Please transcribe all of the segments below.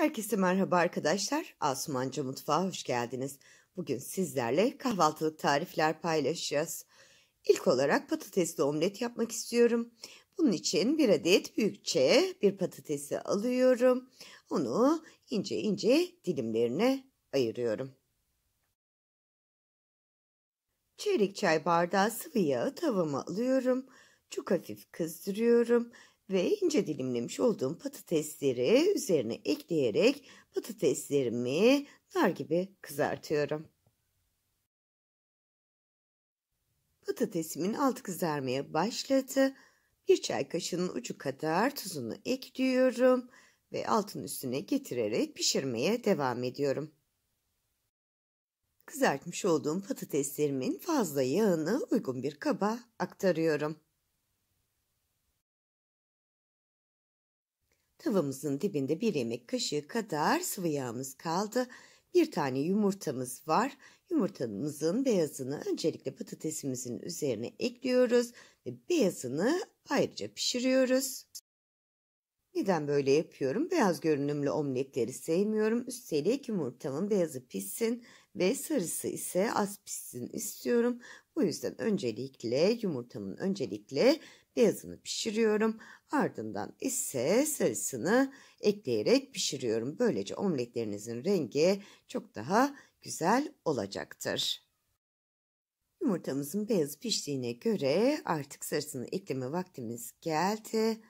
Herkese merhaba arkadaşlar. Asumanca Mutfağı hoş geldiniz. Bugün sizlerle kahvaltılık tarifler paylaşacağız. İlk olarak patatesli omlet yapmak istiyorum. Bunun için bir adet büyükçe bir patatesi alıyorum. Onu ince ince dilimlerine ayırıyorum. Çeyrek çay bardağı sıvı yağı tavama alıyorum. Çok hafif kızdırıyorum ve ince dilimlemiş olduğum patatesleri üzerine ekleyerek patateslerimi nar gibi kızartıyorum. Patatesimin alt kızarmaya başladı. Bir çay kaşığının ucu kadar tuzunu ekliyorum ve altın üstüne getirerek pişirmeye devam ediyorum. Kızartmış olduğum patateslerimin fazla yağını uygun bir kaba aktarıyorum. Tavamızın dibinde bir yemek kaşığı kadar sıvı yağımız kaldı. Bir tane yumurtamız var. Yumurtamızın beyazını öncelikle patatesimizin üzerine ekliyoruz ve beyazını ayrıca pişiriyoruz. Neden böyle yapıyorum? Beyaz görünümlü omletleri sevmiyorum. Üstelik yumurtamın beyazı pişsin ve sarısı ise az pişsin istiyorum. Bu yüzden öncelikle yumurtamın öncelikle beyazını pişiriyorum. Ardından ise sarısını ekleyerek pişiriyorum. Böylece omletlerinizin rengi çok daha güzel olacaktır. Yumurtamızın beyazı piştiğine göre artık sarısını ekleme vaktimiz geldi.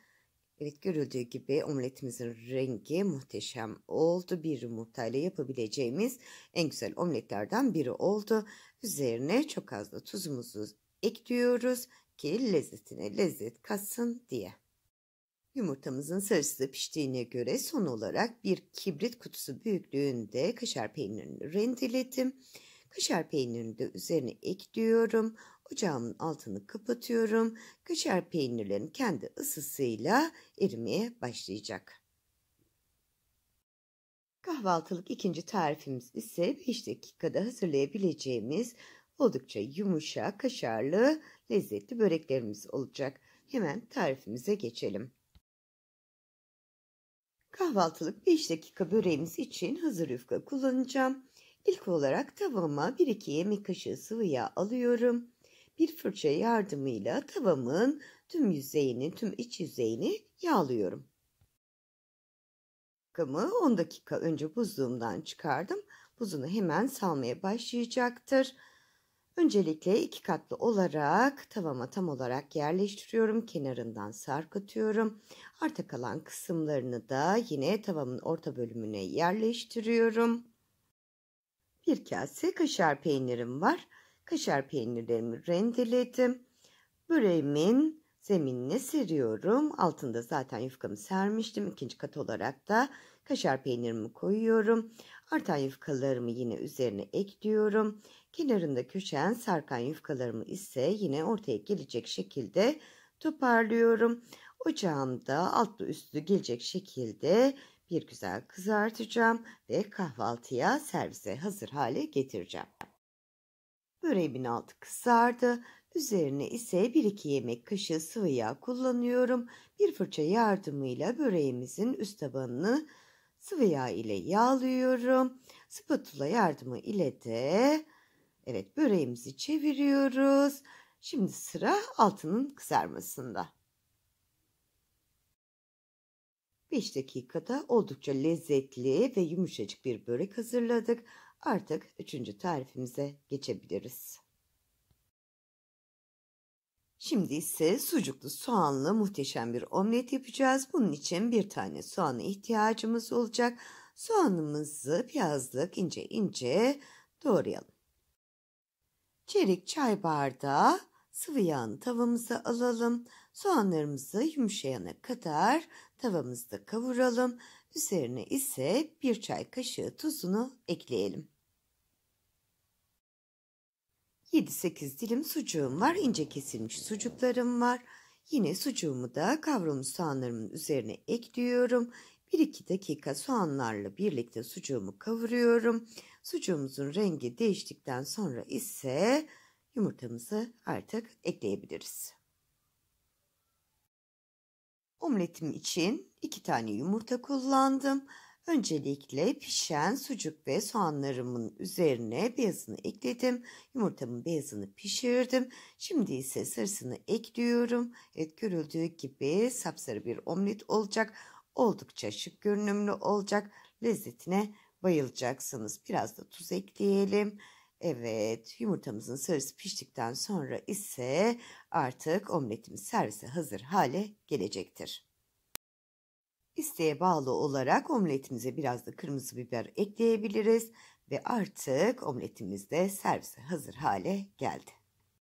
Evet görüldüğü gibi omletimizin rengi muhteşem oldu. Bir yumurta ile yapabileceğimiz en güzel omletlerden biri oldu. Üzerine çok az da tuzumuzu ekliyoruz ki lezzetine lezzet katsın diye. Yumurtamızın sarısı da piştiğine göre son olarak bir kibrit kutusu büyüklüğünde kaşar peynirini rendeledim. Kaşar peynirini de üzerine ekliyorum. Ocağımın altını kapatıyorum. Kaşar peynirlerin kendi ısısıyla erimeye başlayacak. Kahvaltılık ikinci tarifimiz ise 5 dakikada hazırlayabileceğimiz oldukça yumuşak, kaşarlı, lezzetli böreklerimiz olacak. Hemen tarifimize geçelim. Kahvaltılık 5 dakika böreğimiz için hazır yufka kullanacağım. İlk olarak tavama bir iki yemek kaşığı sıvı yağ alıyorum. Bir fırça yardımıyla tavamın tüm yüzeyini, tüm iç yüzeyini yağlıyorum. Kımı 10 dakika önce buzluğumdan çıkardım. Buzunu hemen salmaya başlayacaktır. Öncelikle iki katlı olarak tavama tam olarak yerleştiriyorum. Kenarından sarkıtıyorum. Arta kalan kısımlarını da yine tavamın orta bölümüne yerleştiriyorum bir kase kaşar peynirim var. Kaşar peynirlerimi rendeledim. Böreğimin zeminine seriyorum. Altında zaten yufkamı sermiştim. İkinci kat olarak da kaşar peynirimi koyuyorum. Artan yufkalarımı yine üzerine ekliyorum. Kenarında köşen sarkan yufkalarımı ise yine ortaya gelecek şekilde toparlıyorum. Ocağımda altlı üstlü gelecek şekilde bir güzel kızartacağım ve kahvaltıya servise hazır hale getireceğim. Böreğimin altı kızardı. Üzerine ise 1-2 yemek kaşığı sıvı yağ kullanıyorum. Bir fırça yardımıyla böreğimizin üst tabanını sıvı yağ ile yağlıyorum. Spatula yardımı ile de evet böreğimizi çeviriyoruz. Şimdi sıra altının kızarmasında. 5 dakikada oldukça lezzetli ve yumuşacık bir börek hazırladık. Artık 3. tarifimize geçebiliriz. Şimdi ise sucuklu soğanlı muhteşem bir omlet yapacağız. Bunun için bir tane soğana ihtiyacımız olacak. Soğanımızı piyazlık ince ince doğrayalım. Çeyrek çay bardağı Sıvı yağını tavamıza alalım. Soğanlarımızı yumuşayana kadar tavamızda kavuralım. Üzerine ise bir çay kaşığı tuzunu ekleyelim. 7-8 dilim sucuğum var. ince kesilmiş sucuklarım var. Yine sucuğumu da kavrulmuş soğanlarımın üzerine ekliyorum. 1-2 dakika soğanlarla birlikte sucuğumu kavuruyorum. Sucuğumuzun rengi değiştikten sonra ise yumurtamızı artık ekleyebiliriz. Omletim için iki tane yumurta kullandım. Öncelikle pişen sucuk ve soğanlarımın üzerine beyazını ekledim. Yumurtamın beyazını pişirdim. Şimdi ise sarısını ekliyorum. Evet görüldüğü gibi sapsarı bir omlet olacak. Oldukça şık görünümlü olacak. Lezzetine bayılacaksınız. Biraz da tuz ekleyelim. Evet yumurtamızın sarısı piştikten sonra ise artık omletimiz servise hazır hale gelecektir. İsteğe bağlı olarak omletimize biraz da kırmızı biber ekleyebiliriz ve artık omletimiz de servise hazır hale geldi.